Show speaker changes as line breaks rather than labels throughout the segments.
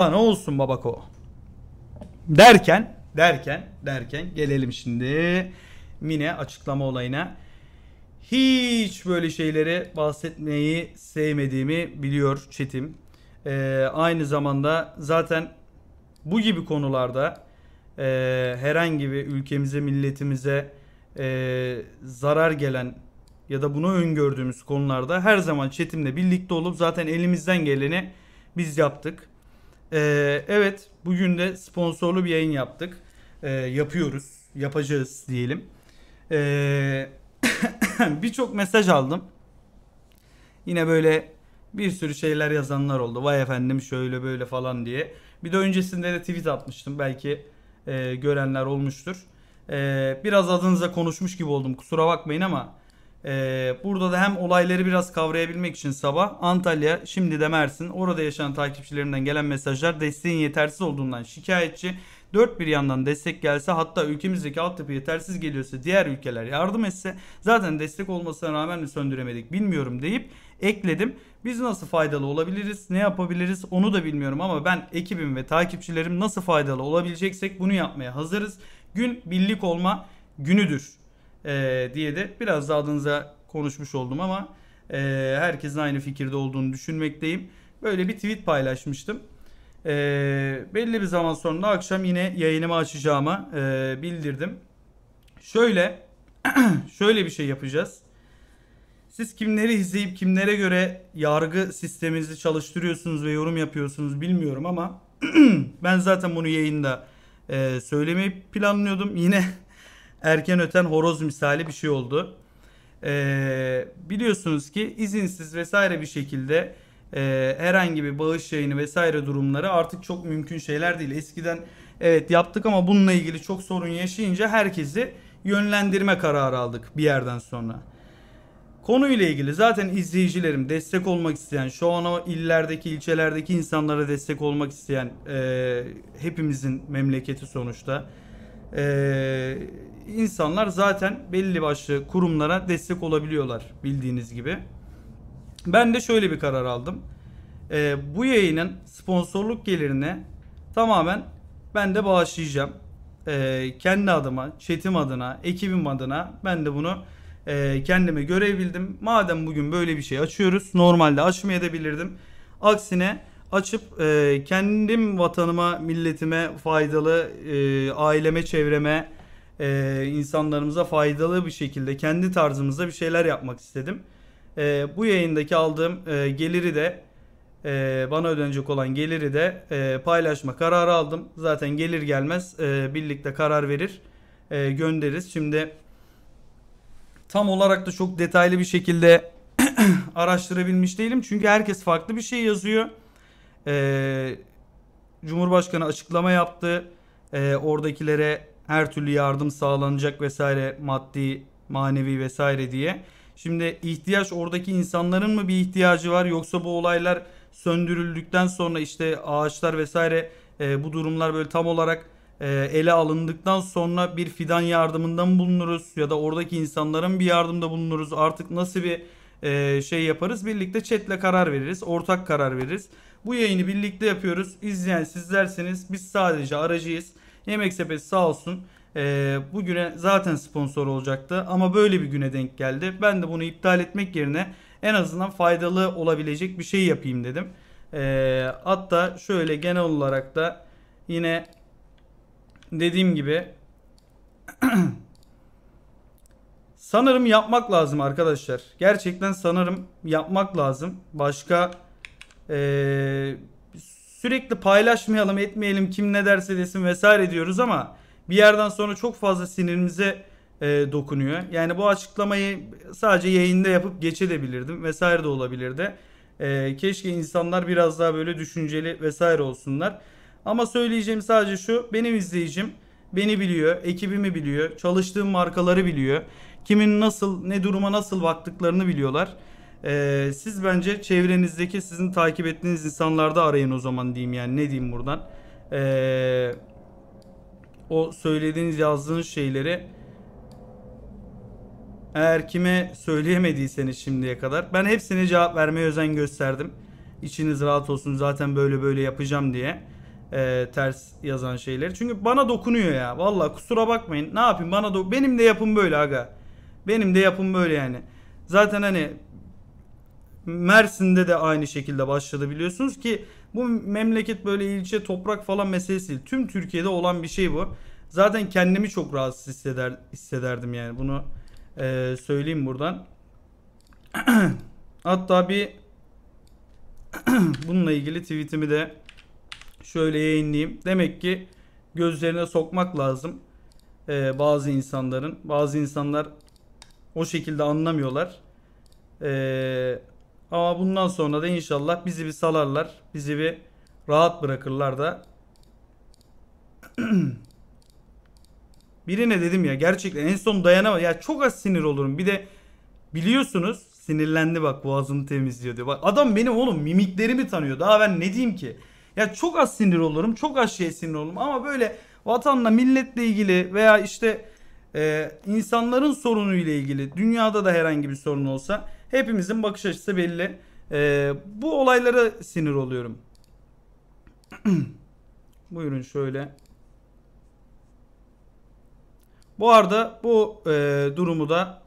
Ne olsun babako. Derken, derken, derken gelelim şimdi Mine açıklama olayına. Hiç böyle şeyleri bahsetmeyi sevmediğimi biliyor Çetim. Ee, aynı zamanda zaten bu gibi konularda e, herhangi bir ülkemize, milletimize e, zarar gelen ya da bunu öngördüğümüz konularda her zaman Çetim'le birlikte olup zaten elimizden geleni biz yaptık. Ee, evet bugün de sponsorlu bir yayın yaptık. Ee, yapıyoruz, yapacağız diyelim. Ee, Birçok mesaj aldım. Yine böyle bir sürü şeyler yazanlar oldu. Vay efendim şöyle böyle falan diye. Bir de öncesinde de tweet atmıştım. Belki e, görenler olmuştur. E, biraz adınıza konuşmuş gibi oldum. Kusura bakmayın ama ee, burada da hem olayları biraz kavrayabilmek için sabah Antalya şimdi de Mersin orada yaşayan takipçilerimden gelen mesajlar desteğin yetersiz olduğundan şikayetçi. Dört bir yandan destek gelse hatta ülkemizdeki altyapı yetersiz geliyorsa diğer ülkeler yardım etse zaten destek olmasına rağmen mi söndüremedik bilmiyorum deyip ekledim. Biz nasıl faydalı olabiliriz, ne yapabiliriz onu da bilmiyorum ama ben ekibim ve takipçilerim nasıl faydalı olabileceksek bunu yapmaya hazırız. Gün birlik olma günüdür e, diye de biraz da adınıza konuşmuş oldum ama e, herkesin aynı fikirde olduğunu düşünmekteyim. Böyle bir tweet paylaşmıştım. E, belli bir zaman sonra akşam yine yayınımı açacağıma e, bildirdim. Şöyle şöyle bir şey yapacağız. Siz kimleri izleyip kimlere göre yargı sisteminizi çalıştırıyorsunuz ve yorum yapıyorsunuz bilmiyorum ama ben zaten bunu yayında e, söylemeyi planlıyordum. Yine erken öten horoz misali bir şey oldu. Ee, biliyorsunuz ki izinsiz vesaire bir şekilde e, herhangi bir bağış yayını vesaire durumları artık çok mümkün şeyler değil. Eskiden evet yaptık ama bununla ilgili çok sorun yaşayınca herkesi yönlendirme kararı aldık bir yerden sonra. Konuyla ilgili zaten izleyicilerim destek olmak isteyen, şu an o illerdeki, ilçelerdeki insanlara destek olmak isteyen e, hepimizin memleketi sonuçta e, insanlar zaten belli başlı kurumlara destek olabiliyorlar bildiğiniz gibi. Ben de şöyle bir karar aldım. E, bu yayının sponsorluk gelirine tamamen ben de bağışlayacağım. E, kendi adıma, chatim adına, ekibim adına ben de bunu e, kendime görebildim. Madem bugün böyle bir şey açıyoruz. Normalde açmayabilirdim. Aksine açıp e, kendim vatanıma, milletime faydalı, e, aileme, çevreme, e, insanlarımıza faydalı bir şekilde kendi tarzımızda bir şeyler yapmak istedim. E, bu yayındaki aldığım e, geliri de e, bana ödenecek olan geliri de e, paylaşma kararı aldım. Zaten gelir gelmez e, birlikte karar verir e, göndeririz. Şimdi tam olarak da çok detaylı bir şekilde araştırabilmiş değilim. Çünkü herkes farklı bir şey yazıyor e, Cumhurbaşkanı açıklama yaptı. E, oradakilere her türlü yardım sağlanacak vesaire maddi, manevi vesaire diye. Şimdi ihtiyaç oradaki insanların mı bir ihtiyacı var yoksa bu olaylar söndürüldükten sonra işte ağaçlar vesaire e, bu durumlar böyle tam olarak e, ele alındıktan sonra bir fidan yardımından bulunuruz ya da oradaki insanların bir yardımda bulunuruz artık nasıl bir e, şey yaparız birlikte chatle karar veririz ortak karar veririz. Bu yayını birlikte yapıyoruz. İzleyen sizlerseniz Biz sadece aracıyız. Yemek sepeti sağ olsun. E, bugüne zaten sponsor olacaktı ama böyle bir güne denk geldi. Ben de bunu iptal etmek yerine en azından faydalı olabilecek bir şey yapayım dedim. E, hatta şöyle genel olarak da yine dediğim gibi sanırım yapmak lazım arkadaşlar. Gerçekten sanırım yapmak lazım. Başka ee, sürekli paylaşmayalım etmeyelim kim ne derse desin vesaire diyoruz ama bir yerden sonra çok fazla sinirimize e, dokunuyor. Yani bu açıklamayı sadece yayında yapıp geçebilirdim vesaire de olabilirdi. E, keşke insanlar biraz daha böyle düşünceli vesaire olsunlar. Ama söyleyeceğim sadece şu benim izleyicim beni biliyor, ekibimi biliyor, çalıştığım markaları biliyor. Kimin nasıl, ne duruma nasıl baktıklarını biliyorlar. Ee, siz bence çevrenizdeki sizin takip ettiğiniz insanlarda arayın o zaman diyeyim yani ne diyeyim buradan. Ee, o söylediğiniz yazdığınız şeyleri eğer kime söyleyemediyseniz şimdiye kadar ben hepsine cevap vermeye özen gösterdim. İçiniz rahat olsun zaten böyle böyle yapacağım diye e, ters yazan şeyleri. Çünkü bana dokunuyor ya. Vallahi kusura bakmayın. Ne yapayım bana do benim de yapım böyle aga. Benim de yapım böyle yani. Zaten hani Mersin'de de aynı şekilde başladı biliyorsunuz ki bu memleket böyle ilçe toprak falan meselesi değil. Tüm Türkiye'de olan bir şey bu. Zaten kendimi çok rahatsız hisseder, hissederdim yani bunu e, söyleyeyim buradan. Hatta bir bununla ilgili tweetimi de şöyle yayınlayayım. Demek ki gözlerine sokmak lazım e, bazı insanların. Bazı insanlar o şekilde anlamıyorlar. E, ama bundan sonra da inşallah bizi bir salarlar. Bizi bir rahat bırakırlar da. Birine dedim ya gerçekten en son dayanamadım. Ya çok az sinir olurum. Bir de biliyorsunuz sinirlendi bak boğazını temizliyor diyor. Bak adam benim oğlum mimiklerimi tanıyor. Daha ben ne diyeyim ki? Ya çok az sinir olurum. Çok az şey sinir olurum. Ama böyle vatanla milletle ilgili veya işte e, insanların sorunu ile ilgili dünyada da herhangi bir sorun olsa hepimizin bakış açısı belli. E, bu olaylara sinir oluyorum. Buyurun şöyle. Bu arada bu e, durumu da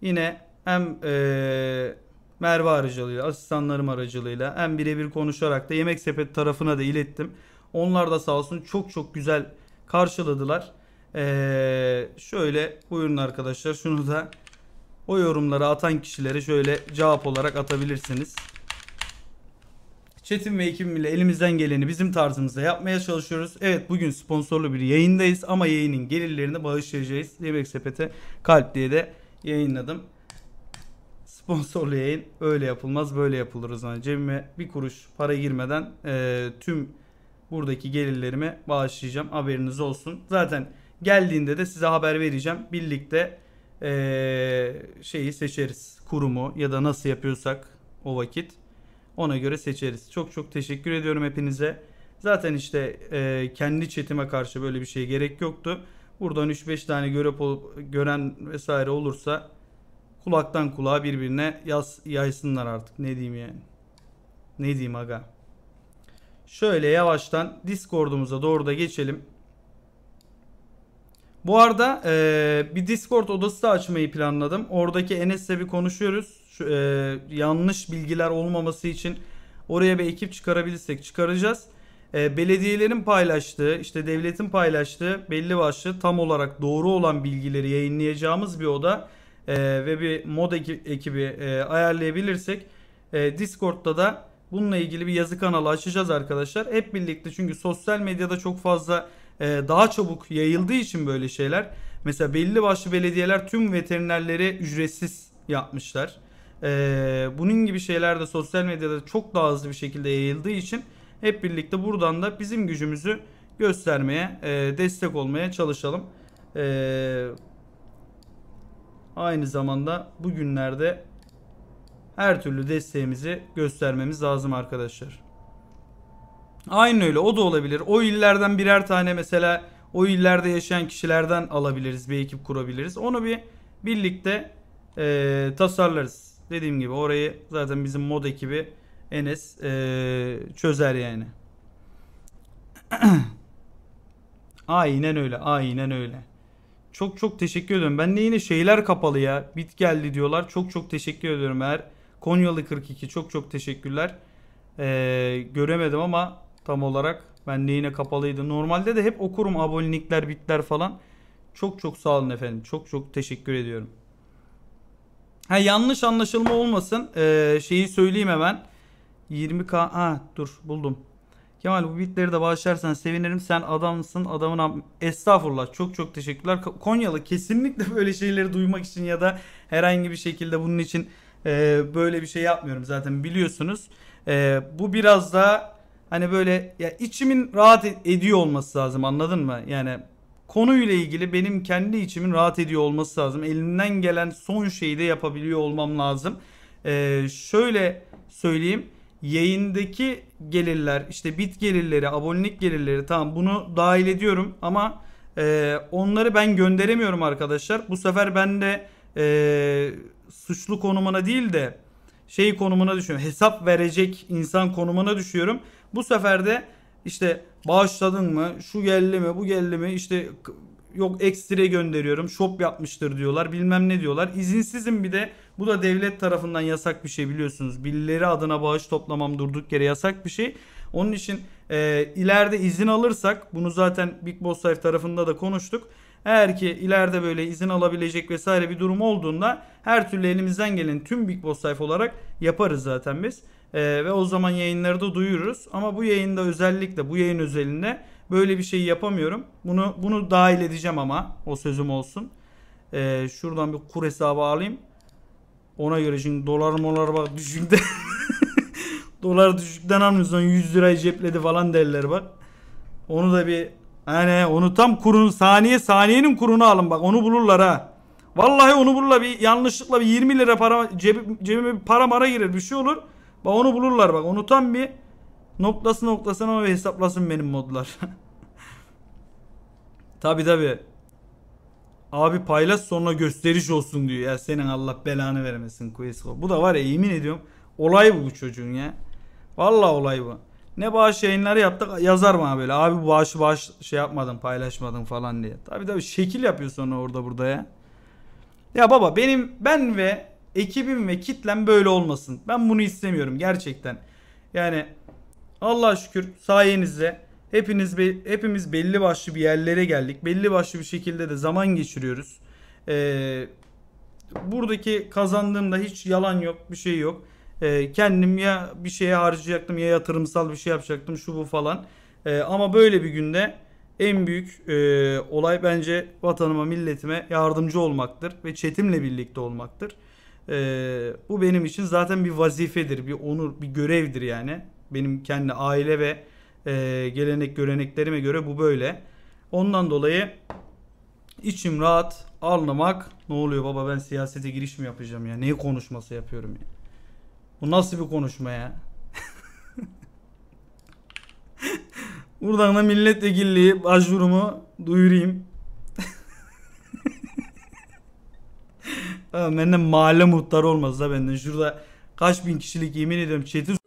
yine hem e, Merve aracılığıyla, asistanlarım aracılığıyla hem birebir konuşarak da Yemek Sepeti tarafına da ilettim. Onlar da sağ olsun çok çok güzel karşıladılar. Ee, şöyle buyurun arkadaşlar şunu da o yorumları atan kişilere şöyle cevap olarak atabilirsiniz. Çetin ve ekibim ile elimizden geleni bizim tarzımızda yapmaya çalışıyoruz. Evet bugün sponsorlu bir yayındayız ama yayının gelirlerini bağışlayacağız. Yemek sepete kalp diye de yayınladım. Sponsorlu yayın öyle yapılmaz böyle yapılır o zaman. Cebime bir kuruş para girmeden e, tüm buradaki gelirlerimi bağışlayacağım. Haberiniz olsun. Zaten Geldiğinde de size haber vereceğim. Birlikte ee, şeyi seçeriz. Kurumu ya da nasıl yapıyorsak o vakit ona göre seçeriz. Çok çok teşekkür ediyorum hepinize. Zaten işte e, kendi çetime karşı böyle bir şeye gerek yoktu. Buradan 3-5 tane görüp gören vesaire olursa kulaktan kulağa birbirine yaz, yaysınlar artık. Ne diyeyim yani. Ne diyeyim aga. Şöyle yavaştan Discord'umuza doğru da geçelim. Bu arada e, bir Discord odası da açmayı planladım. Oradaki Enes'le bir konuşuyoruz. Şu, e, yanlış bilgiler olmaması için oraya bir ekip çıkarabilirsek çıkaracağız. E, belediyelerin paylaştığı, işte devletin paylaştığı belli başlı tam olarak doğru olan bilgileri yayınlayacağımız bir oda e, ve bir mod ekibi e, ayarlayabilirsek e, Discord'da da bununla ilgili bir yazı kanalı açacağız arkadaşlar. Hep birlikte çünkü sosyal medyada çok fazla e, daha çabuk yayıldığı için böyle şeyler. Mesela belli başlı belediyeler tüm veterinerlere ücretsiz yapmışlar. E, bunun gibi şeyler de sosyal medyada çok daha hızlı bir şekilde yayıldığı için hep birlikte buradan da bizim gücümüzü göstermeye, e, destek olmaya çalışalım. Aynı zamanda bugünlerde her türlü desteğimizi göstermemiz lazım arkadaşlar. Aynen öyle o da olabilir. O illerden birer tane mesela o illerde yaşayan kişilerden alabiliriz. Bir ekip kurabiliriz. Onu bir birlikte e, tasarlarız. Dediğim gibi orayı zaten bizim mod ekibi Enes e, çözer yani. aynen öyle. Aynen öyle. Çok çok teşekkür ediyorum. Ben de yine şeyler kapalı ya. Bit geldi diyorlar. Çok çok teşekkür ediyorum. Eğer Konyalı 42 çok çok teşekkürler. Ee, göremedim ama tam olarak. Ben neyine kapalıydı. Normalde de hep okurum abonelikler, bitler falan. Çok çok sağ olun efendim. Çok çok teşekkür ediyorum. Ha yanlış anlaşılma olmasın. Ee, şeyi söyleyeyim hemen. 20k ha dur buldum. Kemal bu bitleri de bağışlarsan sevinirim. Sen adamsın adamın estağfurullah çok çok teşekkürler. Konyalı kesinlikle böyle şeyleri duymak için ya da herhangi bir şekilde bunun için e, böyle bir şey yapmıyorum zaten biliyorsunuz. E, bu biraz da Hani böyle ya içimin rahat e- ediyor olması lazım anladın mı? Yani konuyla ilgili benim kendi içimin rahat ediyor olması lazım. Elimden gelen son şeyi de yapabiliyor olmam lazım. Ee, şöyle söyleyeyim. Yayındaki gelirler işte bit gelirleri, abonelik gelirleri tamam bunu dahil ediyorum ama e, onları ben gönderemiyorum arkadaşlar. Bu sefer ben de e, suçlu konumuna değil de şey konumuna düşüyorum. Hesap verecek insan konumuna düşüyorum. Bu sefer de işte bağışladın mı, şu geldi mi, bu geldi mi, işte yok ekstre gönderiyorum, Shop yapmıştır diyorlar, bilmem ne diyorlar. İzinsizim bir de bu da devlet tarafından yasak bir şey biliyorsunuz. Birileri adına bağış toplamam durduk yere yasak bir şey. Onun için e, ileride izin alırsak bunu zaten Big Boss Life tarafında da konuştuk. Eğer ki ileride böyle izin alabilecek vesaire bir durum olduğunda her türlü elimizden gelen tüm Big Boss sayfa olarak yaparız zaten biz. Ee, ve o zaman yayınları da duyururuz. Ama bu yayında özellikle bu yayın özelinde böyle bir şey yapamıyorum. Bunu bunu dahil edeceğim ama o sözüm olsun. Ee, şuradan bir kur hesabı alayım. Ona göre şimdi dolar molar bak düşükte. dolar düşükten almıyorsan 100 lirayı cepledi falan derler bak. Onu da bir yani onu tam kurun saniye saniyenin kurunu alın bak onu bulurlar ha. Vallahi onu bulurlar bir yanlışlıkla bir 20 lira para cebi, cebime bir para mara girer bir şey olur. Bak onu bulurlar bak onu tam bir noktası noktasına hesaplasın benim modlar. tabi tabi. Abi paylaş sonra gösteriş olsun diyor ya senin Allah belanı vermesin Quest. Bu da var ya yemin ediyorum olay bu, bu çocuğun ya. Vallahi olay bu. Ne bağış yayınları yaptık yazar bana böyle. Abi bu bağışı bağış şey yapmadım paylaşmadım falan diye. Tabi tabi şekil yapıyor sonra orada burada ya. Ya baba benim ben ve ekibim ve kitlem böyle olmasın. Ben bunu istemiyorum gerçekten. Yani Allah şükür sayenizde hepiniz be, hepimiz belli başlı bir yerlere geldik. Belli başlı bir şekilde de zaman geçiriyoruz. Ee, buradaki kazandığımda hiç yalan yok, bir şey yok. E, kendim ya bir şeye harcayacaktım ya yatırımsal bir şey yapacaktım şu bu falan. E, ama böyle bir günde en büyük e, olay bence vatanıma milletime yardımcı olmaktır ve çetimle birlikte olmaktır. E, bu benim için zaten bir vazifedir, bir onur, bir görevdir yani. Benim kendi aile ve e, gelenek göreneklerime göre bu böyle. Ondan dolayı içim rahat, alnamak Ne oluyor baba ben siyasete giriş mi yapacağım ya? Neyi konuşması yapıyorum ya? Bu nasıl bir konuşma ya? Buradan da milletvekilliği başvurumu duyurayım. Benden mahalle muhtarı olmaz da benden. Şurada kaç bin kişilik yemin ediyorum çeti